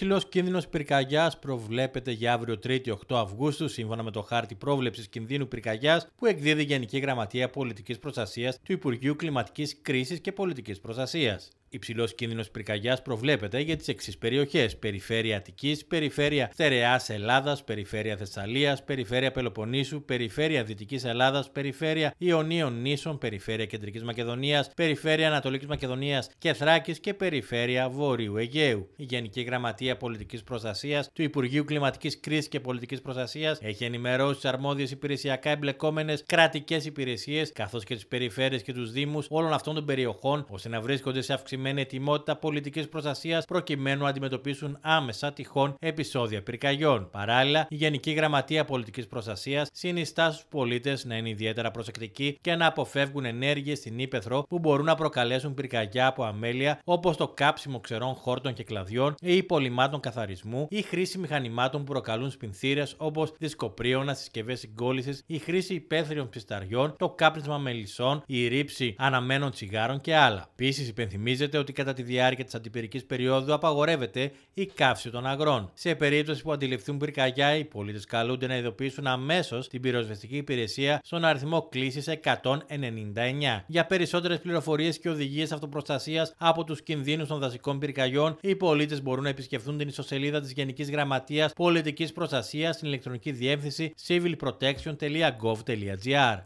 υψηλός κίνδυνος πυρκαγιάς προβλέπεται για αύριο 3η 8 Αυγούστου, σύμφωνα με το χάρτη πρόβλεψης κινδύνου πυρκαγιάς που εκδίδει η Γενική Γραμματεία Πολιτικής Προστασίας του Υπουργείου Κλιματικής Κρίσης και Πολιτικής Προστασίας. Υψηλός κίνδυνος πυρκαγιάς προβλέπεται για τις εξής περιοχές: Περιφέρεια Αττικής, Περιφέρεια Στερεάς Ελλάδας, Περιφέρεια Θεσσαλίας, Περιφέρεια Πελοπονίσου, Περιφέρεια Δυτικής Ελλάδας, Περιφέρεια Ιωνίων Νήσων, Περιφέρεια Κεντρικής Μακεδονίας, Περιφέρεια Ανατολικής Μακεδονίας και Θράκης και Περιφέρεια Βορείου Αιγαίου. Η Γενική Γραμματεία Πολιτικής Προστασίας του Υπουργείου Κλιματικής Κρίσης και Πολιτικής Προστασίας έχει ενημερώσει τις αρμόδιες υπηρεσιακά εμπλεκόμενες κρατικές υπηρεσίες καθώς και τις περιφέρειες και τους Δήμους όλων αυτών των περιοχών ώστε να βρίσκονται σε αυξημένη με ετοιμότητα πολιτικής προστασίας προκειμένου να αντιμετωπίσουν άμεσα τυχόν επεισόδια πυρκαγιών. Παράλληλα, η Γενική Γραμματεία Πολιτικής Προστασίας συνιστά στους πολίτες να είναι ιδιαίτερα προσεκτικοί και να αποφεύγουν ενέργειες στην ύπεθρο που μπορούν να προκαλέσουν πυρκαγιά από αμέλεια όπως το κάψιμο ξερών χόρτων και κλαδιών ή υπολοιμάτων καθαρισμού ή χρήση μηχανημάτων που προκαλούν σπινθύρε όπως δισκοπρίωνα, συσκευές συγκόλληση, η χρήση υπαίθριων ψισταριών, το κάπνισμα μελισσών, η ρήψη συσκευε συγκολληση η χρηση υπαιθριων πισταριων το τσιγάρων και άλλα. Επίσης, υπενθυμίζεται ότι κατά τη διάρκεια της αντιπυρικής περίοδου απαγορεύεται η καύση των αγρών. Σε περίπτωση που αντιληφθούν πυρκαγιά, οι πολίτες καλούνται να ειδοποιήσουν αμέσως την πυροσβεστική υπηρεσία στον αριθμό κλήσης 199. Για περισσότερες πληροφορίες και οδηγίες αυτοπροστασίας από τους κινδύνους των δασικών πυρκαγιών, οι πολίτες μπορούν να επισκεφθούν την ιστοσελίδα της Γενικής Γραμματείας Πολιτικής Προστασίας στην ηλεκτρονική διεύθυνση civilprotection.gov.gr.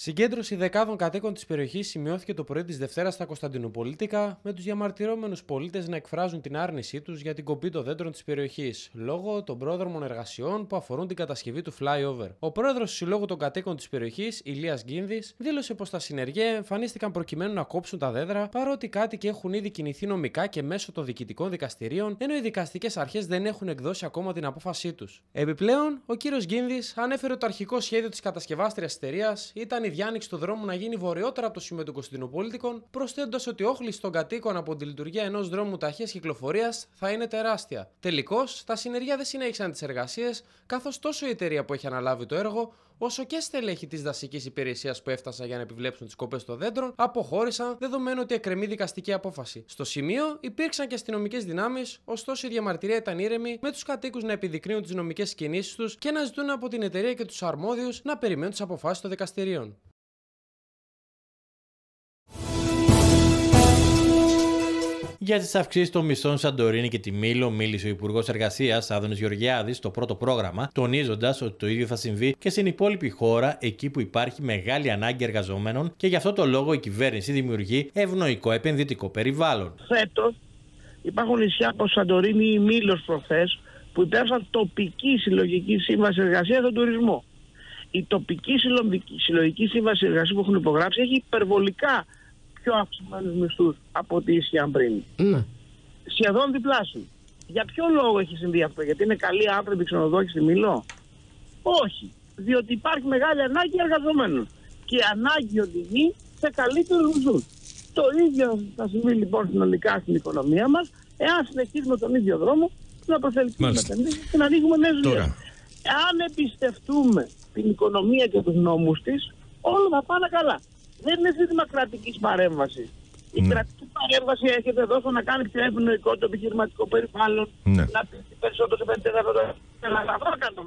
Συγκέντρωση δεκάδων κατοίκων της περιοχής σημειώθηκε το πρωί της Δευτέρας στα Κωνσταντινούπολίτικα, με τους διαμαρτυρώμενους πολίτες να εκφράζουν την άρνησή τους για την κοπή των δέντρων της περιοχής, λόγω των πρόδρομων εργασιών που αφορούν την κατασκευή του flyover. Ο πρόεδρος του Συλλόγου των Κατοίκων της περιοχής, Ηλίας Γκίνδης, δήλωσε πως τα συνεργεία εμφανίστηκαν προκειμένου να κόψουν τα δέντρα, παρότι κάτι κάτοικοι έχουν ήδη κινηθεί νομικά και μέσω των διοικητικών δικαστηρίων, ενώ οι δικαστικές αρχές δεν έχουν εκδώσει ακόμα την απόφασή τους. Επιπλέον, ο κύριος Γκίνδης ανέφερε ότι το αρχικό σχέδιο της κατασκευάστριας εταιρείας ήταν η διάνοιξη του δρόμου να γίνει βορειότερα από το σημείο των Κωνσταντινοπολίτικων, προσθέτοντας ότι η όχληση των κατοίκων από τη λειτουργία ενός δρόμου ταχείας κυκλοφορίας θα είναι τεράστια. Τελικώς, τα συνεργεία δεν συνέχισαν τις εργασίες, καθώς τόσο η εταιρεία που έχει αναλάβει το έργο, όσο και στελέχη της δασικής υπηρεσίας που έφτασαν για να επιβλέψουν τις κοπές των δέντρων, αποχώρησαν δεδομένου ότι εκρεμεί δικαστική απόφαση. Στο σημείο υπήρξαν και αστυνομικές δυνάμεις, ωστόσο η διαμαρτυρία ήταν ήρεμη, με τους κατοίκους να επιδεικνύουν τις νομικές κινήσεις τους και να ζητούν από την εταιρεία και τους αρμόδιους να περιμένουν τις αποφάσεις των δικαστηρίων. Για τις αυξήσεις των μισθών Σαντορίνη και τη Μήλο, μίλησε ο Υπουργός Εργασίας Άδωνης Γεωργιάδης στο πρώτο πρόγραμμα, τονίζοντας ότι το ίδιο θα συμβεί και στην υπόλοιπη χώρα, εκεί που υπάρχει μεγάλη ανάγκη εργαζομένων και γι' αυτό το λόγο η κυβέρνηση δημιουργεί ευνοϊκό επενδυτικό περιβάλλον. Φέτος υπάρχουν νησιά όπως Σαντορίνη ή Μήλος προχθές που υπέρασαν τοπική συλλογική σύμβαση εργασίας στον τουρισμό. Η τοπική συλλογική σύμβαση εργασίας που υπεγραψαν τοπικη συλλογικη συμβαση εργασια υπογράψει έχει υπερβολικά πιο αυξημένους μισθούς από ό,τι ίσχυαν πριν. Ναι. Σχεδόν διπλάσιο. Για ποιο λόγο έχει συμβεί αυτό, Γιατί είναι καλοί άνθρωποι ξενοδόχοι στη Μιλό, Όχι. Διότι υπάρχει μεγάλη ανάγκη εργαζομένων. Και ανάγκη οδηγεί σε καλύτερους μισθούς. Το ίδιο θα συμβεί λοιπόν συνολικά στην οικονομία μας, εάν συνεχίσουμε τον ίδιο δρόμο, να τα επενδύσεις και να ανοίγουμε νέες δουλειές. Αν εμπιστευτούμε την οικονομία και τους νόμους της, όλα θα πάνε καλά δεν είναι ζήτημα κρατικής παρέμβασης. Η ναι. κρατική παρέμβαση έρχεται εδώ στο να κάνει πιο ευνοϊκό το επιχειρηματικό περιβάλλον, ναι. να πει περισσότερο σε επενδυτέ να το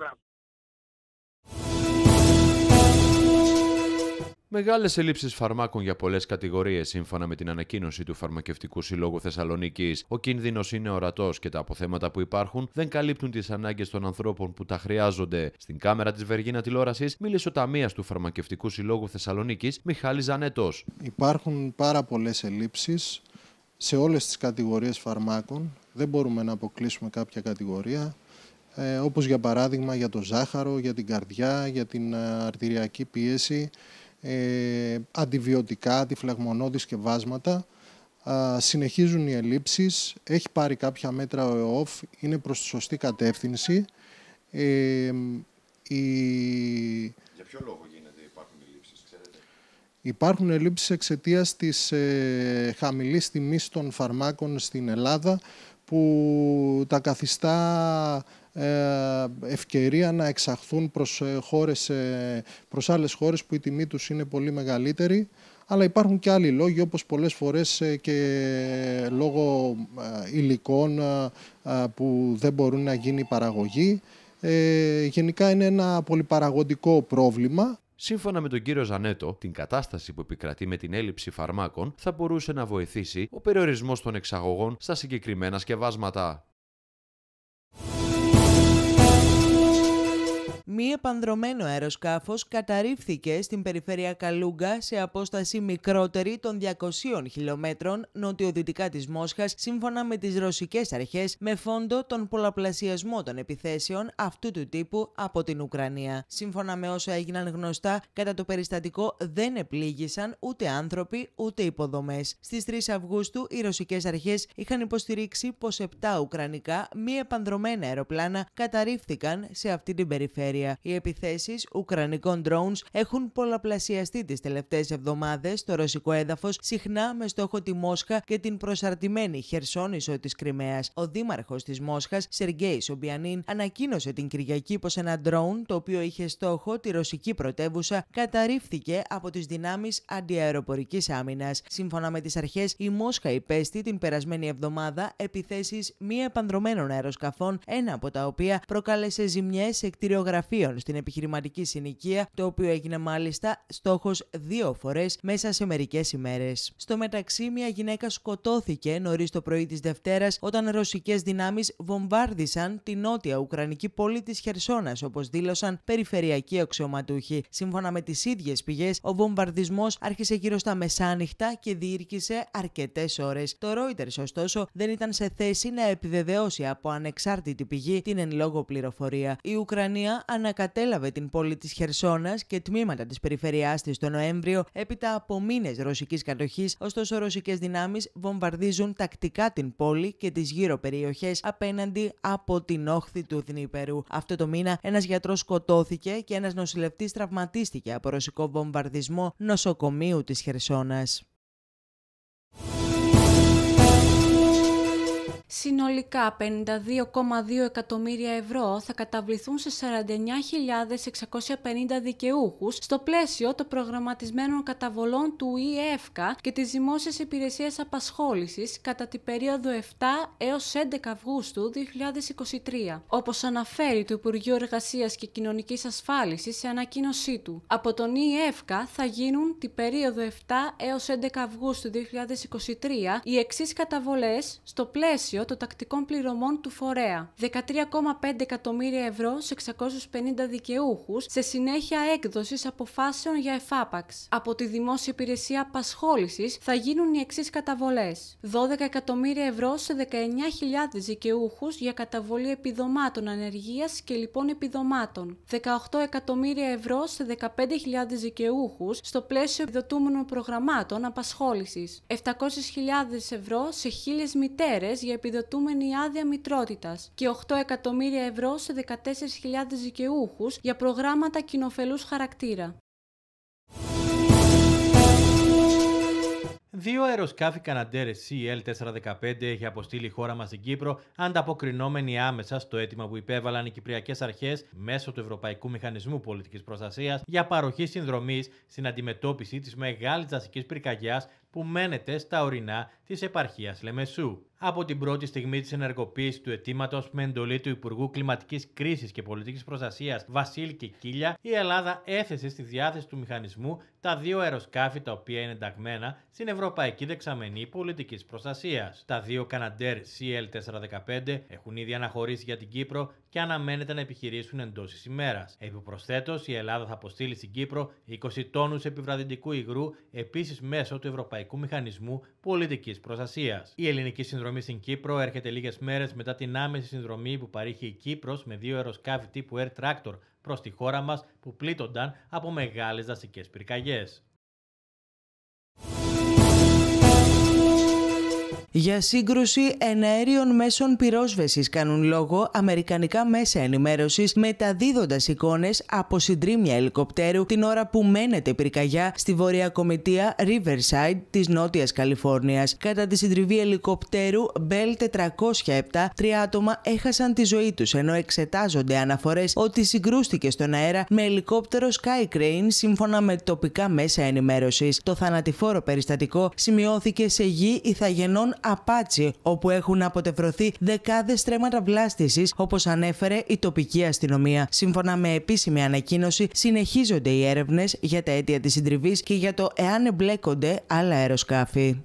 Μεγάλες ελλείψεις φαρμάκων για πολλές κατηγορίες. Σύμφωνα με την ανακοίνωση του Φαρμακευτικού Συλλόγου Θεσσαλονίκης, ο κίνδυνος είναι ορατός και τα αποθέματα που υπάρχουν δεν καλύπτουν τις ανάγκες των ανθρώπων που τα χρειάζονται. Στην κάμερα της Βεργίνα τηλεόρασης μίλησε ο ταμείας του Φαρμακευτικού Συλλόγου Θεσσαλονίκης, Μιχάλης Ζανέτος. Υπάρχουν πάρα πολλές ελλείψεις σε όλες τις κατηγορίες φαρμάκων. Δεν μπορούμε να αποκλείσουμε κάποια κατηγορία. Ε, όπως για παράδειγμα για το ζάχαρο, για την καρδιά, για την ε, αρτηριακή πίεση, ε, αντιβιωτικά, αντιφλεγμονώδη σκευάσματα. Α, συνεχίζουν οι ελλείψεις, έχει πάρει κάποια μέτρα ο ΕΟΦ, είναι προς τη σωστή κατεύθυνση. Ε, η... Για ποιο λόγο γίνεται, υπάρχουν ελλείψεις, ξέρετε. Υπάρχουν ελλείψεις εξαιτίας της ε, χαμηλής τιμής των φαρμάκων στην Ελλάδα, που τα καθιστά ε, ευκαιρία να εξαχθούν προς, ε, χώρες, ε, προς άλλες χώρες που η τιμή τους είναι πολύ μεγαλύτερη. Αλλά υπάρχουν και άλλοι λόγοι, όπως πολλές φορές και λόγω υλικών που δεν μπορούν να γίνει παραγωγή. γενικά είναι ένα πολυπαραγωγικό πρόβλημα. Σύμφωνα με τον κύριο Ζανέτο, την κατάσταση που επικρατεί με την έλλειψη φαρμάκων θα μπορούσε να βοηθήσει ο περιορισμός των εξαγωγών στα συγκεκριμένα σκευάσματα. Μη επανδρομένο αεροσκάφος καταρρίφθηκε στην περιφέρεια Καλούγκα σε απόσταση μικρότερη των 200 χιλιόμετρων νοτιοδυτικά της Μόσχας σύμφωνα με τις ρωσικές αρχές με φόντο τον πολλαπλασιασμό των επιθέσεων αυτού του τύπου από την Ουκρανία. Σύμφωνα με όσα έγιναν γνωστά, κατά το περιστατικό δεν επλήγησαν ούτε άνθρωποι ούτε υποδομές. Στις 3 Αυγούστου οι ρωσικές αρχές είχαν υποστηρίξει πως 7 ουκρανικά μη επανδρομένα αεροπλάνα καταρρίφθηκαν σε αυτή την περιφέρεια. Οι επιθέσεις Ουκρανικών drones έχουν πολλαπλασιαστεί τις τελευταίες εβδομάδες στο ρωσικό έδαφος, συχνά με στόχο τη Μόσχα και την προσαρτημένη χερσόνησο της Κρυμαίας. Ο δήμαρχος της Μόσχας, Σεργέη Σομπιανίν, ανακοίνωσε την Κυριακή πως ένα drone το οποίο είχε στόχο τη ρωσική πρωτεύουσα καταρρίφθηκε από τις δυνάμεις αντιαεροπορικής άμυνας. Σύμφωνα με τις αρχές, η Μόσχα υπέστη την περασμένη εβδομάδα επιθέσεις μη επανδρομένων αεροσκαφών, ένα από τα οποία προκάλεσε ζημιές σε κτηριογραφία γραφείων στην επιχειρηματική συνοικία, το οποίο έγινε μάλιστα στόχος δύο φορές μέσα σε μερικές ημέρες. Στο μεταξύ, μια γυναίκα σκοτώθηκε νωρίς το πρωί της Δευτέρας όταν ρωσικές δυνάμεις βομβάρδισαν την νότια Ουκρανική πόλη της Χερσόνας, όπως δήλωσαν περιφερειακοί αξιωματούχοι. Σύμφωνα με τις ίδιες πηγές, ο βομβαρδισμός άρχισε γύρω στα μεσάνυχτα και διήρκησε αρκετές ώρες. Το Reuters, ωστόσο, δεν ήταν σε θέση να επιβεβαιώσει από ανεξάρτητη πηγή την εν λόγω πληροφορία. Η Ουκρανία ανακατέλαβε την πόλη της Χερσόνας και τμήματα της περιφερειάς της το Νοέμβριο έπειτα από μήνες ρωσικής κατοχής, ωστόσο ρωσικές δυνάμεις βομβαρδίζουν τακτικά την πόλη και τις γύρω περιοχές απέναντι από την όχθη του Δνήπερου. Αυτό το μήνα ένας γιατρός σκοτώθηκε και ένας νοσηλευτής τραυματίστηκε από ρωσικό βομβαρδισμό νοσοκομείου της Χερσόνας. Συνολικά 52,2 εκατομμύρια ευρώ θα καταβληθούν σε 49.650 δικαιούχους στο πλαίσιο των προγραμματισμένων καταβολών του ΙΕΦΚΑ και της Δημόσιας Υπηρεσίας Απασχόλησης κατά την περίοδο 7 έως 11 Αυγούστου 2023. Όπως αναφέρει το Υπουργείο Εργασίας και Κοινωνικής Ασφάλισης σε ανακοίνωσή του, από τον ΙΕΦΚΑ θα γίνουν την περίοδο 7 έως 11 Αυγούστου 2023 οι εξής καταβολές στο πλαίσιο των τακτικών πληρωμών του φορέα. 13,5 εκατομμύρια ευρώ σε 650 δικαιούχους σε συνέχεια έκδοσης αποφάσεων για εφάπαξ. Από τη Δημόσια Υπηρεσία απασχόλησης θα γίνουν οι εξής καταβολές. 12 εκατομμύρια ευρώ σε 19.000 δικαιούχους για καταβολή επιδομάτων ανεργίας και λοιπόν επιδομάτων. 18 εκατομμύρια ευρώ σε 15.000 δικαιούχους στο πλαίσιο επιδοτούμενων προγραμμάτων απασχόλησης. 700.000 ευρώ σε 1.000 μητέρες για επιδομάτων επιδοτούμενη άδεια μητρότητας και 8 εκατομμύρια ευρώ σε 14.000 δικαιούχους για προγράμματα κοινοφελούς χαρακτήρα. Δύο αεροσκάφη Καναντέρες CL415 έχει αποστείλει η χώρα μας στην Κύπρο ανταποκρινόμενη άμεσα στο αίτημα που υπέβαλαν οι Κυπριακές Αρχές μέσω του Ευρωπαϊκού Μηχανισμού Πολιτικής Προστασίας για παροχή συνδρομής στην αντιμετώπιση της μεγάλης δασικής πυρκαγιάς που μένεται στα ορεινά της επαρχίας Λεμεσού. Από την πρώτη στιγμή της ενεργοποίησης του αιτήματος με εντολή του Υπουργού Κλιματικής Κρίσης και Πολιτικής Προστασίας Βασίλη Κικίλια, η Ελλάδα έθεσε στη διάθεση του μηχανισμού τα δύο αεροσκάφη τα οποία είναι ενταγμένα στην Ευρωπαϊκή Δεξαμενή Πολιτικής Προστασίας. Τα δύο Καναντέρ CL415 έχουν ήδη αναχωρήσει για την Κύπρο και αναμένεται να επιχειρήσουν εντός της ημέρας. Επιπροσθέτως, η Ελλάδα θα αποστείλει στην Κύπρο 20 τόνους επιβραδυντικού υγρού επίσης μέσω του Ευρωπαϊκού Μηχανισμού Πολιτικής προστασίας. Η ελληνική συνδρομή στην Κύπρο έρχεται λίγες μέρες μετά την άμεση συνδρομή που παρήχε η Κύπρος με δύο αεροσκάφη τύπου Air Tractor προς τη χώρα μας που πλήττονταν από μεγάλες δασικές πυρκαγιές. Για σύγκρουση εναέριων μέσων πυρόσβεσης κάνουν λόγο αμερικανικά μέσα ενημέρωσης μεταδίδοντας εικόνες από συντρίμια ελικοπτέρου την ώρα που μένεται πυρκαγιά στη βόρεια κομιτεία Riverside της Νότιας Καλιφόρνιας. Κατά τη συντριβή ελικοπτέρου Bell 407, τρία άτομα έχασαν τη ζωή τους ενώ εξετάζονται αναφορές ότι συγκρούστηκε στον αέρα με ελικόπτερο Sky Crane σύμφωνα με τοπικά μέσα ενημέρωσης. Το θανατηφόρο περιστατικό σημειώθηκε σε γη ηθαγενών Απάτσι, όπου έχουν αποτευρωθεί δεκάδε τρέματα βλάστησης, όπως ανέφερε η τοπική αστυνομία. Σύμφωνα με επίσημη ανακοίνωση, συνεχίζονται οι έρευνες για τα αίτια της συντριβής και για το εάν εμπλέκονται άλλα αεροσκάφη.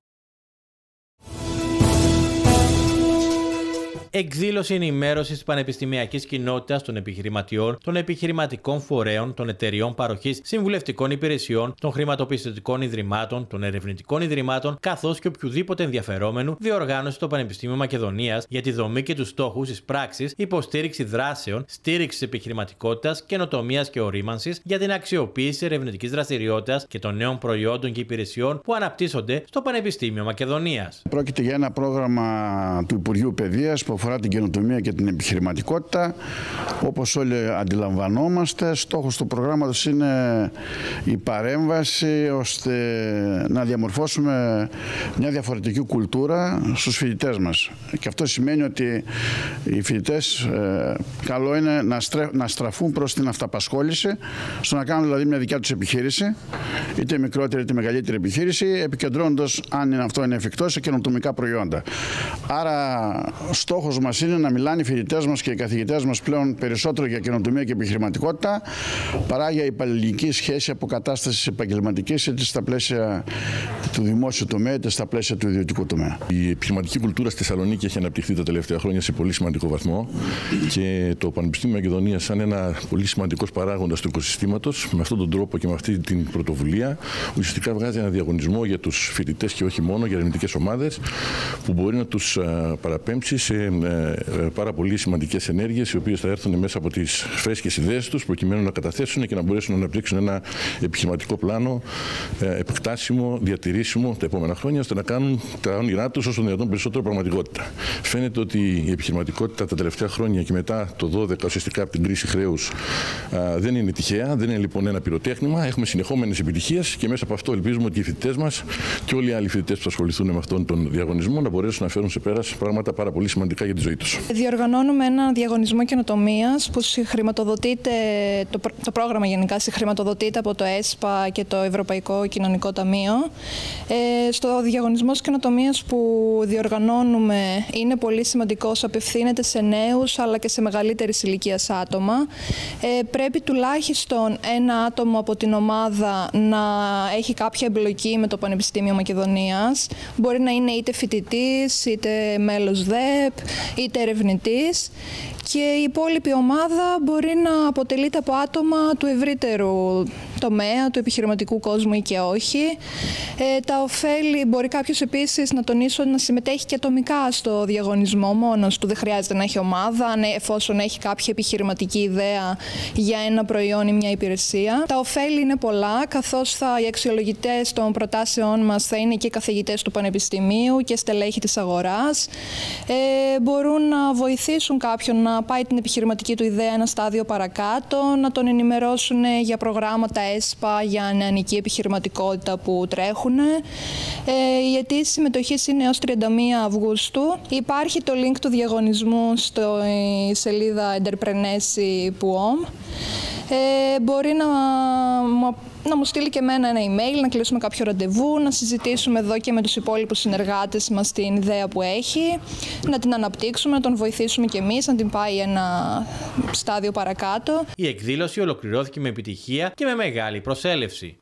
εκδήλωση ενημέρωσης της πανεπιστημιακής κοινότητας των επιχειρηματιών, των επιχειρηματικών φορέων, των εταιριών παροχής συμβουλευτικών υπηρεσιών, των χρηματοπιστωτικών ιδρυμάτων, των ερευνητικών ιδρυμάτων, καθώς και οποιοδήποτε ενδιαφερόμενου διοργάνωση το Πανεπιστήμιο Μακεδονίας για τη δομή και τους στόχους της πράξης, υποστήριξη δράσεων, στήριξης επιχειρηματικότητας, καινοτομίας και ορίμανσης για την αξιοποίηση ερευνητικής δραστηριότητας και των νέων προϊόντων και υπηρεσιών που αναπτύσσονται στο Πανεπιστήμιο Μακεδονίας. Πρόκειται για ένα πρόγραμμα του Υπουργείου Παιδείας αφορά την καινοτομία και την επιχειρηματικότητα. Όπως όλοι αντιλαμβανόμαστε, στόχος του προγράμματος είναι η παρέμβαση ώστε να διαμορφώσουμε μια διαφορετική κουλτούρα στους φοιτητές μας. Και αυτό σημαίνει ότι οι φοιτητές ε, καλό είναι να, να στραφούν προς την αυταπασχόληση, στο να κάνουν δηλαδή μια δικιά τους επιχείρηση, είτε μικρότερη είτε μεγαλύτερη επιχείρηση, επικεντρώνοντας αν αυτό είναι εφικτό σε καινοτομικά προϊόντα. Άρα στόχος στόχος μας είναι να μιλάνε οι φοιτητές μας και οι καθηγητές μας πλέον περισσότερο για καινοτομία και επιχειρηματικότητα παρά για υπαλληλική σχέση αποκατάστασης επαγγελματικής είτε στα πλαίσια του δημόσιου τομέα είτε στα πλαίσια του ιδιωτικού τομέα. Η επιχειρηματική κουλτούρα στη Θεσσαλονίκη έχει αναπτυχθεί τα τελευταία χρόνια σε πολύ σημαντικό βαθμό και το Πανεπιστήμιο Μακεδονίας, σαν ένα πολύ σημαντικός παράγοντας του οικοσυστήματος, με αυτόν τον τρόπο και με αυτή την πρωτοβουλία, ουσιαστικά βγάζει ένα διαγωνισμό για τους φοιτητές και όχι μόνο για ερευνητικές ομάδες που μπορεί να τους παραπέμψει σε ε, ε, πάρα πολύ σημαντικές ενέργειες οι οποίες θα έρθουν μέσα από τις φρέσκες ιδέες τους προκειμένου να καταθέσουν και να μπορέσουν να αναπτύξουν ένα επιχειρηματικό πλάνο, ε, επεκτάσιμο, διατηρήσιμο χρήσιμο τα επόμενα χρόνια ώστε να κάνουν τα όνειρά τους όσο δυνατόν περισσότερο πραγματικότητα. Φαίνεται ότι η επιχειρηματικότητα τα τελευταία χρόνια και μετά το 12 ουσιαστικά από την κρίση χρέους δεν είναι τυχαία, δεν είναι λοιπόν ένα πυροτέχνημα. Έχουμε συνεχόμενες επιτυχίες και μέσα από αυτό ελπίζουμε ότι οι φοιτητές μας και όλοι οι άλλοι φοιτητές που ασχοληθούν με αυτόν τον διαγωνισμό να μπορέσουν να φέρουν σε πέρας πράγματα πάρα πολύ σημαντικά για τη ζωή τους. Διοργανώνουμε ένα διαγωνισμό καινοτομίας που συγχρηματοδοτείται, το, το πρόγραμμα γενικά συγχρηματοδοτείται από το ΕΣΠΑ και το Ευρωπαϊκό Κοινωνικό Ταμείο. Ε, στο διαγωνισμό καινοτομίας που διοργανώνουμε είναι πολύ σημαντικό. Απευθύνεται σε νέους αλλά και σε μεγαλύτερης ηλικίας άτομα. Ε, πρέπει τουλάχιστον ένα άτομο από την ομάδα να έχει κάποια εμπλοκή με το Πανεπιστήμιο Μακεδονίας. Μπορεί να είναι είτε φοιτητής, είτε μέλος ΔΕΠ, είτε ερευνητής. Και η υπόλοιπη ομάδα μπορεί να αποτελείται από άτομα του ευρύτερου τομέα του επιχειρηματικού κόσμου ή και όχι. Ε, τα ωφέλη μπορεί κάποιος επίσης να τονίσω να συμμετέχει και ατομικά στο διαγωνισμό μόνος του. Δεν χρειάζεται να έχει ομάδα, ναι, εφόσον έχει κάποια επιχειρηματική ιδέα για ένα προϊόν ή μια υπηρεσία. Τα ωφέλη είναι πολλά, καθώς οι αξιολογητές των προτάσεών μας θα είναι και καθηγητές του Πανεπιστημίου και στελέχη της αγοράς. Ε, μπορούν να βοηθήσουν κάποιον να πάει την επιχειρηματική του ιδέα ένα στάδιο παρακάτω, να τον ενημερώσουν για προγράμματα ΕΣΠΑ για νεανική επιχειρηματικότητα που τρέχουν. Ε, η αιτήση συμμετοχή είναι έως 31 Αυγούστου. Υπάρχει το link του διαγωνισμού στη ε, σελίδα entrepreneurship.com. Ε, μπορεί να μου να μου στείλει και εμένα ένα email, να κλείσουμε κάποιο ραντεβού, να συζητήσουμε εδώ και με τους υπόλοιπους συνεργάτες μας την ιδέα που έχει, να την αναπτύξουμε, να τον βοηθήσουμε κι εμείς, να την πάει ένα στάδιο παρακάτω. Η εκδήλωση ολοκληρώθηκε με επιτυχία και με μεγάλη προσέλευση.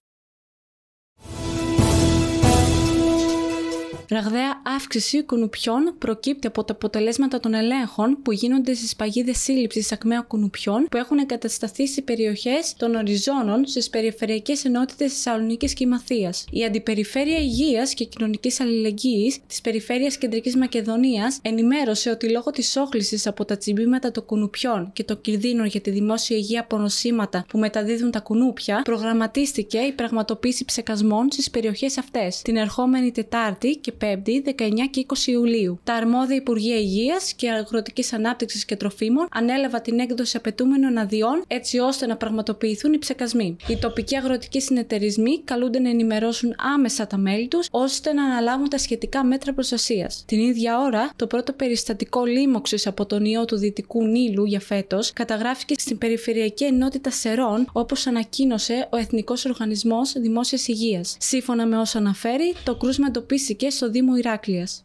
Ραγδαία αύξηση κουνουπιών προκύπτει από τα αποτελέσματα των ελέγχων που γίνονται στις παγίδες σύλληψης ακμαία κουνουπιών που έχουν εγκατασταθεί στι περιοχές των οριζόνων στις περιφερειακές ενότητες Θεσσαλονίκης και Μαθίας. Η Αντιπεριφέρεια Υγείας και Κοινωνικής Αλληλεγγύης της Περιφέρειας Κεντρικής Μακεδονίας ενημέρωσε ότι λόγω της όχλησης από τα τσιμπήματα των κουνουπιών και των κινδύνων για τη δημόσια υγεία από νοσήματα που μεταδίδουν τα κουνούπια, προγραμματίστηκε η πραγματοποίηση ψεκασμών στις περιοχές αυτές την ερχόμενη Τετάρτη και 5η, 19 και 20 Ιουλίου. Τα αρμόδια Υπουργεία Υγείας και Αγροτικής Ανάπτυξης και Τροφίμων ανέλαβα την έκδοση απαιτούμενων αδειών έτσι ώστε να πραγματοποιηθούν οι ψεκασμοί. Οι τοπικοί αγροτικοί συνεταιρισμοί καλούνται να ενημερώσουν άμεσα τα μέλη τους ώστε να αναλάβουν τα σχετικά μέτρα προστασίας. Την ίδια ώρα, το πρώτο περιστατικό λίμωξης από τον ιό του Δυτικού Νείλου για φέτος καταγράφηκε στην Περιφερειακή Ενότητα Σερών, όπως ανακοίνωσε ο Εθνικός Οργανισμός Δημόσιας Υγείας. Σύμφωνα με όσα αναφέρει, το κρούσμα εντοπίστηκε στο στο Δήμο Ηράκλειας.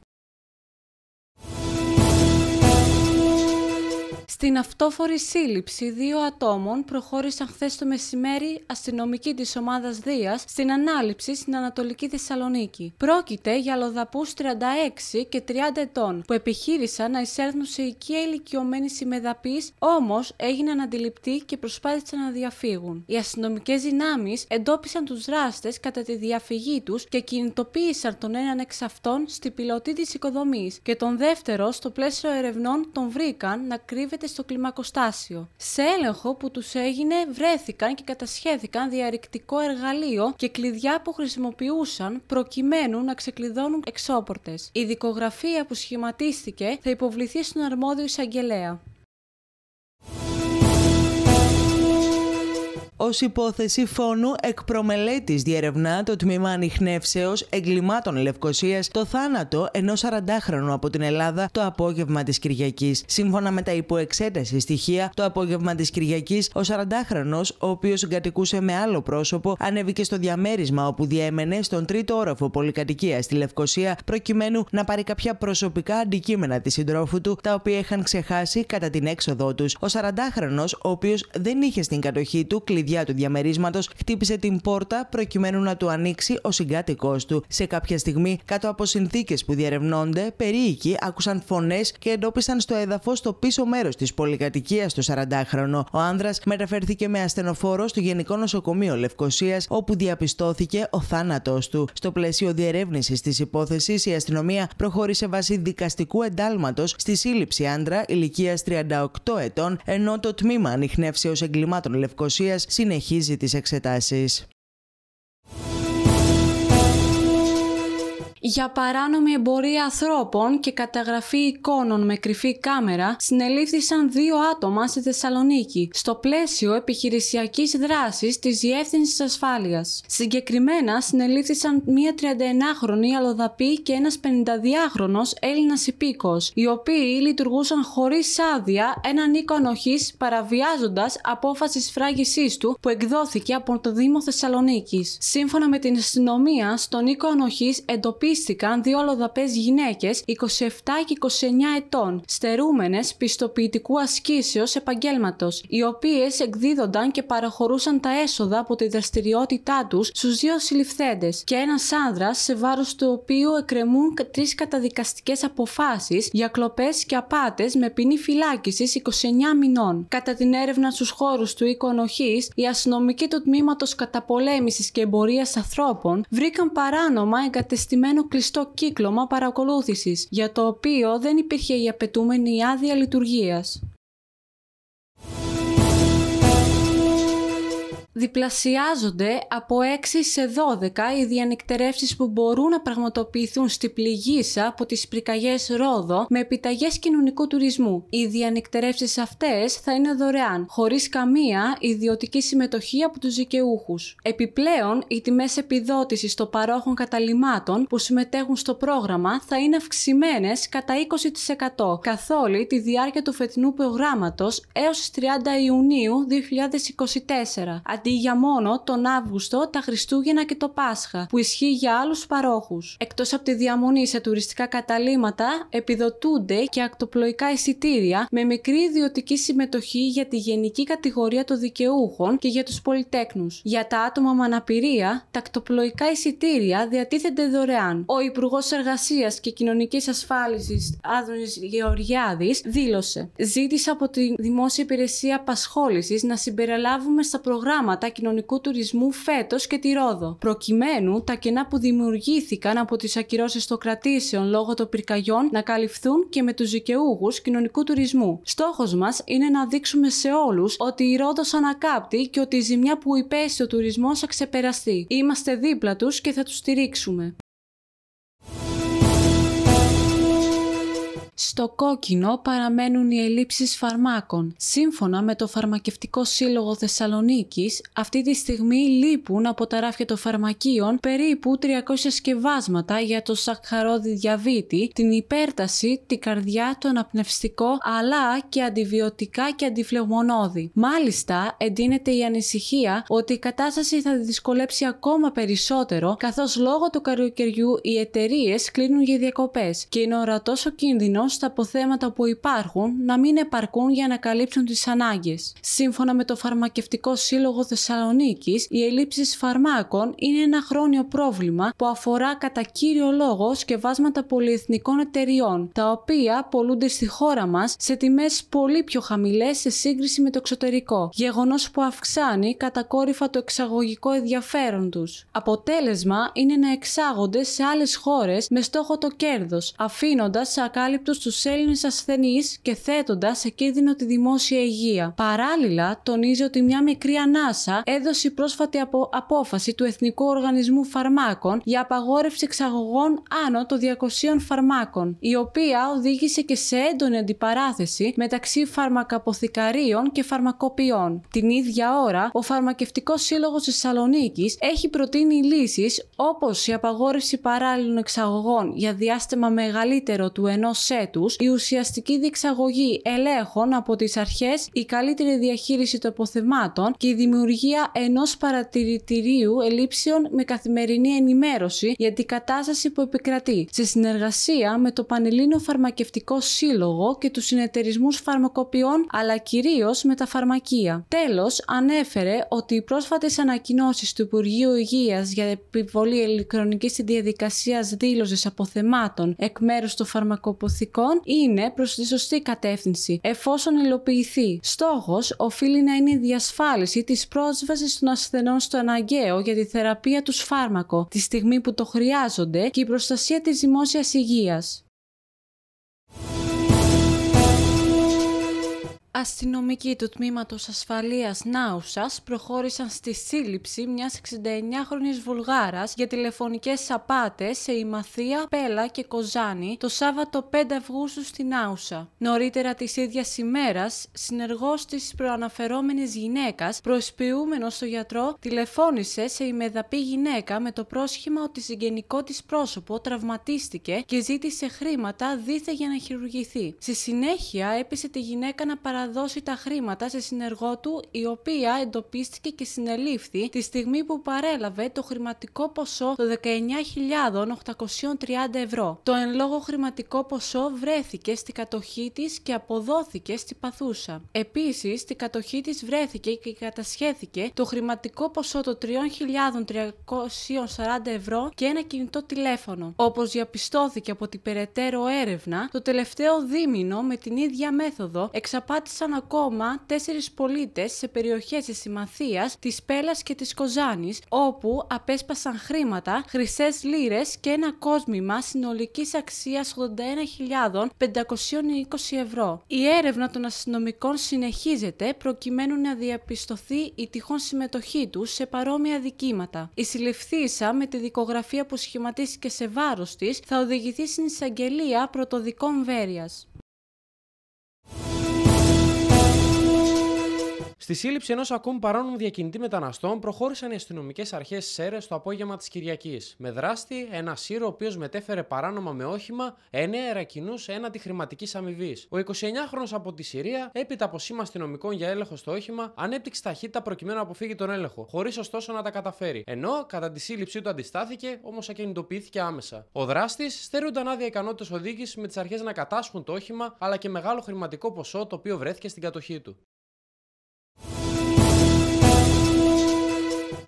Στην αυτόφορη σύλληψη δύο ατόμων προχώρησαν χθες το μεσημέρι αστυνομικοί της ομάδας Δίας στην ανάληψη στην Ανατολική Θεσσαλονίκη. Πρόκειται για λοδαπούς 36 και 30 ετών που επιχείρησαν να εισέλθουν σε οικία ηλικιωμένης συμμεδαπή, όμως έγιναν αντιληπτοί και προσπάθησαν να διαφύγουν. Οι αστυνομικές δυνάμεις εντόπισαν τους δράστες κατά τη διαφυγή τους και κινητοποίησαν τον έναν εξ αυτών στην πιλωτή της οικοδομής και τον δεύτερο στο πλαίσιο ερευνών τον βρήκαν να κρύβεται στο κλιμακοστάσιο. Σε έλεγχο που τους έγινε, βρέθηκαν και κατασχέθηκαν διαρρηκτικό εργαλείο και κλειδιά που χρησιμοποιούσαν προκειμένου να ξεκλειδώνουν εξώπορτες. Η δικογραφία που σχηματίστηκε θα υποβληθεί στον αρμόδιο εισαγγελέα. ως υπόθεση φόνου εκ προμελέτη διερευνά το τμήμα ανιχνεύσεως εγκλημάτων Λευκοσίας το θάνατο ενός 40χρονου από την Ελλάδα το απόγευμα της Κυριακής. Σύμφωνα με τα υποεξέταση στοιχεία, το απόγευμα της Κυριακής, ο 40χρονο, ο οποίος συγκατοικούσε με άλλο πρόσωπο, ανέβηκε στο διαμέρισμα όπου διέμενε στον τρίτο όροφο πολυκατοικία στη Λευκοσία, προκειμένου να πάρει κάποια προσωπικά αντικείμενα της συντρόφου του, τα οποία είχαν ξεχάσει κατά την έξοδό τους. Ο 40χρονο, ο οποίος δεν είχε στην κατοχή του κλειδιά κλειδιά του διαμερίσματος χτύπησε την πόρτα προκειμένου να του ανοίξει ο συγκάτοικός του. Σε κάποια στιγμή, κάτω από συνθήκες που διερευνώνται, περίοικοι άκουσαν φωνές και εντόπισαν στο έδαφος το πίσω μέρος της πολυκατοικίας του 40χρονο. Ο άνδρας μεταφέρθηκε με ασθενοφόρο στο Γενικό Νοσοκομείο Λευκοσίας, όπου διαπιστώθηκε ο θάνατός του. Στο πλαίσιο διερεύνησης της υπόθεσης, η αστυνομία προχώρησε βάσει δικαστικού εντάλματος στη σύλληψη άντρα ηλικίας 38 ετών, ενώ το τμήμα ανιχνεύσεω εγκλημάτων Λευκοσίας συνεχίζει τις εξετάσεις. για παράνομη εμπορία ανθρώπων και καταγραφή εικόνων με κρυφή κάμερα συνελήφθησαν δύο άτομα στη Θεσσαλονίκη, στο πλαίσιο επιχειρησιακής δράσης της Διεύθυνσης Ασφάλειας. Συγκεκριμένα συνελήφθησαν μία 39χρονη αλλοδαπή και ένας 52χρονο Έλληνας υπήκος, οι οποίοι λειτουργούσαν χωρίς άδεια έναν οίκο ανοχή παραβιάζοντας απόφαση σφράγισής του που εκδόθηκε από το Δήμο Θεσσαλονίκης. Σύμφωνα με την αστυνομία, στον οίκο ανοχή εντοπίστηκαν δύο αλλοδαπέ γυναίκε 27 και 29 ετών, στερούμενες πιστοποιητικού ασκήσεως επαγγέλματος, οι οποίες εκδίδονταν και παραχωρούσαν τα έσοδα από τη δραστηριότητά τους στους δύο συλληφθέντες και ένας άνδρας σε βάρος του οποίου εκκρεμούν τρεις καταδικαστικές αποφάσεις για κλοπές και απάτες με ποινή φυλάκισης 29 μηνών. Κατά την έρευνα στους χώρους του οικονοχή, οι αστυνομικοί του τμήματος καταπολέμησης και εμπορίας ανθρώπων βρήκαν παράνομα εγκατεστημένο κλειστό κύκλωμα παρακολούθησης, για το οποίο δεν υπήρχε η απαιτούμενη άδεια λειτουργίας. διπλασιάζονται από 6 σε 12 οι διανυκτερεύσεις που μπορούν να πραγματοποιηθούν στη πληγήσα από τις πρικαγιές Ρόδο με επιταγές κοινωνικού τουρισμού. Οι διανυκτερεύσεις αυτές θα είναι δωρεάν, χωρίς καμία ιδιωτική συμμετοχή από τους δικαιούχους. Επιπλέον, οι τιμές επιδότησης των παρόχων καταλημάτων που συμμετέχουν στο πρόγραμμα θα είναι αυξημένες κατά 20% καθ' όλη τη διάρκεια του φετινού προγράμματος έως 30 Ιουνίου 2024 αντί για μόνο τον Αύγουστο, τα Χριστούγεννα και το Πάσχα, που ισχύει για άλλους παρόχους. Εκτός από τη διαμονή σε τουριστικά καταλήματα, επιδοτούνται και ακτοπλοϊκά εισιτήρια με μικρή ιδιωτική συμμετοχή για τη γενική κατηγορία των δικαιούχων και για τους πολυτέκνου. Για τα άτομα με αναπηρία, τα ακτοπλοϊκά εισιτήρια διατίθενται δωρεάν. Ο Υπουργός Εργασίας και Κοινωνικής Ασφάλισης Άδωνης Γεωργιάδης δήλωσε: Ζήτησα από τη Δημόσια Υπηρεσία Απασχόλησης να συμπεριλάβουμε στα προγράμματα κοινωνικού τουρισμού φέτος και τη Ρόδο, προκειμένου τα κενά που δημιουργήθηκαν από τις ακυρώσεις των κρατήσεων λόγω των πυρκαγιών να καλυφθούν και με τους δικαιούχους κοινωνικού τουρισμού. Στόχος μας είναι να δείξουμε σε όλους ότι η Ρόδος ανακάπτει και ότι η ζημιά που υπέστη ο τουρισμός θα ξεπεραστεί. Είμαστε δίπλα τους και θα τους στηρίξουμε. Στο κόκκινο παραμένουν οι ελλείψεις φαρμάκων. Σύμφωνα με το Φαρμακευτικό Σύλλογο Θεσσαλονίκης, αυτή τη στιγμή λείπουν από τα ράφια των φαρμακείων περίπου 300 σκευάσματα για το σακχαρόδι διαβήτη, την υπέρταση, την καρδιά, το αναπνευστικό, αλλά και αντιβιωτικά και αντιφλεγμονώδη. Μάλιστα, εντείνεται η ανησυχία ότι η κατάσταση θα δυσκολέψει ακόμα περισσότερο, καθώς λόγω του καλοκαιριού οι εταιρείες κλείνουν για διακοπές και είναι ορατός ο κίνδυνος στα αποθέματα που υπάρχουν να μην επαρκούν για να καλύψουν τις ανάγκες. Σύμφωνα με το Φαρμακευτικό Σύλλογο Θεσσαλονίκης, οι ελλείψεις φαρμάκων είναι ένα χρόνιο πρόβλημα που αφορά κατά κύριο λόγο σκευάσματα πολυεθνικών εταιριών, τα οποία πολλούνται στη χώρα μας σε τιμές πολύ πιο χαμηλές σε σύγκριση με το εξωτερικό, γεγονός που αυξάνει κατακόρυφα το εξαγωγικό ενδιαφέρον τους. Αποτέλεσμα είναι να εξάγονται σε άλλες χώρες με στόχο το κέρδος, αφήνοντας ακάλυπτους Στου Έλληνες ασθενείς και θέτοντας σε κίνδυνο τη δημόσια υγεία. Παράλληλα, τονίζει ότι μια μικρή ανάσα έδωσε πρόσφατη απο... απόφαση του Εθνικού Οργανισμού Φαρμάκων για απαγόρευση εξαγωγών άνω των 200 φαρμάκων, η οποία οδήγησε και σε έντονη αντιπαράθεση μεταξύ φαρμακαποθηκαρίων και φαρμακοποιών. Την ίδια ώρα, ο Φαρμακευτικός Σύλλογος Θεσσαλονίκης έχει προτείνει λύσεις όπως η απαγόρευση παράλληλων εξαγωγών για διάστημα μεγαλύτερο του ενός σετ η ουσιαστική διεξαγωγή ελέγχων από τις αρχές η καλύτερη διαχείριση των αποθεμάτων και η δημιουργία ενός παρατηρητηρίου ελήψεων με καθημερινή ενημέρωση για την κατάσταση που επικρατεί, σε συνεργασία με το Πανελλήνιο Φαρμακευτικό Σύλλογο και τους συνεταιρισμούς φαρμακοποιών, αλλά κυρίως με τα φαρμακεία. Τέλος, ανέφερε ότι οι πρόσφατες ανακοινώσεις του Υπουργείου Υγείας για επιβολή ηλεκτρονικής διαδικασίας δήλωσης αποθεμάτων εκ μέρους των φαρμακοποθηκών είναι προς τη σωστή κατεύθυνση, εφόσον υλοποιηθεί. Στόχος οφείλει να είναι η διασφάλιση της πρόσβασης των ασθενών στο αναγκαίο για τη θεραπεία τους φάρμακο, τη στιγμή που το χρειάζονται και η προστασία της δημόσιας υγείας αστυνομικοί του τμήματος ασφαλείας Νάουσας προχώρησαν στη σύλληψη μιας 69χρονης Βουλγάρας για τηλεφωνικές σαπάτες σε Ημαθία, Πέλα και Κοζάνη το Σάββατο 5 Αυγούστου στη Νάουσα. Νωρίτερα της ίδιας ημέρας, συνεργός της προαναφερόμενης γυναίκας, προσποιούμενος στο γιατρό, τηλεφώνησε σε ημεδαπή γυναίκα με το πρόσχημα ότι συγγενικό της πρόσωπο τραυματίστηκε και ζήτησε χρήματα δίθε για να χειρουργηθεί. Στη συνέχεια έπεισε τη γυναίκα να παραδείξει δώσει τα χρήματα σε συνεργό του, η οποία εντοπίστηκε και συνελήφθη τη στιγμή που παρέλαβε το χρηματικό ποσό των 19.830 ευρώ. Το εν λόγω χρηματικό ποσό βρέθηκε στη κατοχή της και αποδόθηκε στη παθούσα. Επίσης, στη κατοχή της βρέθηκε και κατασχέθηκε το χρηματικό ποσό των 3.340 ευρώ και ένα κινητό τηλέφωνο. Όπως διαπιστώθηκε από την περαιτέρω έρευνα, το τελευταίο δίμηνο με την ίδια μέθοδο εξαπάτησε ακόμα τέσσερις πολίτες σε περιοχές της Ημαθία, της Πέλας και της Κοζάνης, όπου απέσπασαν χρήματα, χρυσές λίρες και ένα κόσμημα συνολικής αξίας 81.520 ευρώ. Η έρευνα των αστυνομικών συνεχίζεται προκειμένου να διαπιστωθεί η τυχόν συμμετοχή τους σε παρόμοια δικήματα. Η συλληφθήσα με τη δικογραφία που σχηματίστηκε σε βάρος της θα οδηγηθεί στην εισαγγελία πρωτοδικών βέρεια. Στη σύλληψη ενός ακόμη παράνομου διακινητή μεταναστών προχώρησαν οι αστυνομικές αρχές Σέρες στο απόγευμα της Κυριακής, με δράστη ένα σύρο ο οποίος μετέφερε παράνομα με όχημα 9 ερακινού έναντι χρηματικής αμοιβής. Ο 29χρονο από τη Συρία, έπειτα από σήμα αστυνομικών για έλεγχο στο όχημα, ανέπτυξε ταχύτητα προκειμένου να αποφύγει τον έλεγχο, χωρίς ωστόσο να τα καταφέρει. Ενώ κατά τη σύλληψή του αντιστάθηκε, όμως ακινητοποιήθηκε άμεσα. Ο δράστης στέρονταν άδεια ικανότητε οδήγησης με τις αρχές να κατάσχουν το όχημα αλλά και μεγάλο χρηματικό ποσό το οποίο βρέθηκε στην κατοχή του.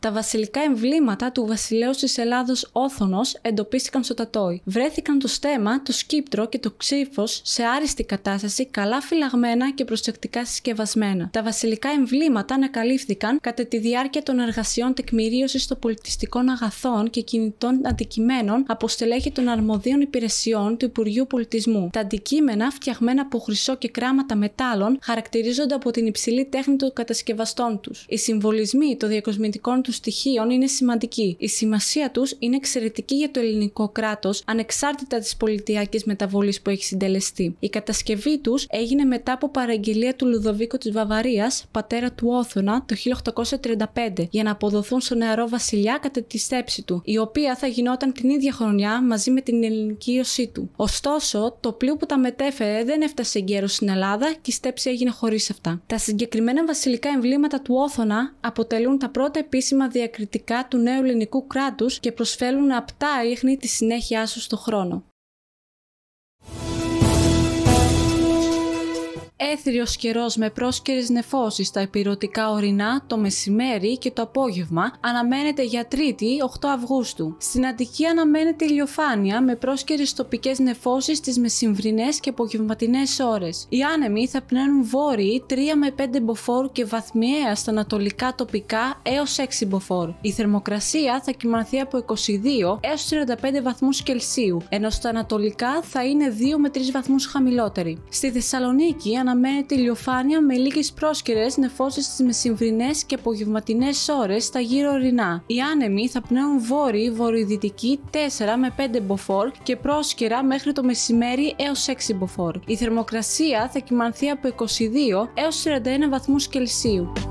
Τα βασιλικά εμβλήματα του βασιλέου της Ελλάδος, Όθωνος, εντοπίστηκαν στο Τατόι. Βρέθηκαν το στέμα, το σκύπτρο και το ξύφος σε άριστη κατάσταση, καλά φυλαγμένα και προσεκτικά συσκευασμένα. Τα βασιλικά εμβλήματα ανακαλύφθηκαν κατά τη διάρκεια των εργασιών τεκμηρίωσης των πολιτιστικών αγαθών και κινητών αντικειμένων από στελέχη των αρμοδίων υπηρεσιών του Υπουργείου Πολιτισμού. Τα αντικείμενα, φτιαγμένα από χρυσό και κράματα μετάλλων, χαρακτηρίζονται από την υψηλή τέχνη των κατασκευαστών τους. Οι συμβολισμοί των διακοσμητικών τους στοιχείων είναι σημαντική. Η σημασία τους είναι εξαιρετική για το ελληνικό κράτος, ανεξάρτητα της πολιτιακής μεταβολής που έχει συντελεστεί. Η κατασκευή τους έγινε μετά από παραγγελία του Λουδοβίκου της Βαβαρίας, πατέρα του Όθωνα, το 1835, για να αποδοθούν στο νεαρό βασιλιά κατά τη στέψη του, η οποία θα γινόταν την ίδια χρονιά μαζί με την ελληνική ιωσή του. Ωστόσο, το πλοίο που τα μετέφερε δεν έφτασε εγκαίρως στην Ελλάδα και η στέψη έγινε χωρίς αυτά. Τα συγκεκριμένα βασιλικά εμβλήματα του Όθωνα αποτελούν τα πρώτα επίσημα διακριτικά του νέου ελληνικού κράτους και προσφέρουν απτά ίχνη τη συνέχειά σου στο χρόνο. Έθριος καιρός με πρόσκαιρες νεφώσεις στα επιρωτικά ορεινά το μεσημέρι και το απόγευμα αναμένεται για Τρίτη 8 Αυγούστου. Στην Αττική αναμένεται ηλιοφάνεια με πρόσκαιρες τοπικές νεφώσεις στις μεσημβρινές και απογευματινές ώρες. Οι άνεμοι θα πνέουν βόρειοι 3 με 5 μποφόρ και βαθμιαία στα ανατολικά τοπικά έως 6 μποφόρ. Η θερμοκρασία θα κοιμανθεί από 22 έως 35 βαθμούς Κελσίου, ενώ στα ανατολικά θα είναι 2 με 3 βαθμούς χαμηλότερη. Στη Θεσσαλονίκη αναμένεται ηλιοφάνεια με λίγες πρόσκαιρες νεφώσεις στις μεσημβρινές και απογευματινές ώρες στα γύρω ορεινά. Οι άνεμοι θα πνέουν βόρειοι, βορειοδυτικοί 4 με 5 μποφόρ και πρόσκαιρα μέχρι το μεσημέρι έως 6 μποφόρ. Η θερμοκρασία θα κοιμανθεί από 22 έω 31 βαθμούς Κελσίου.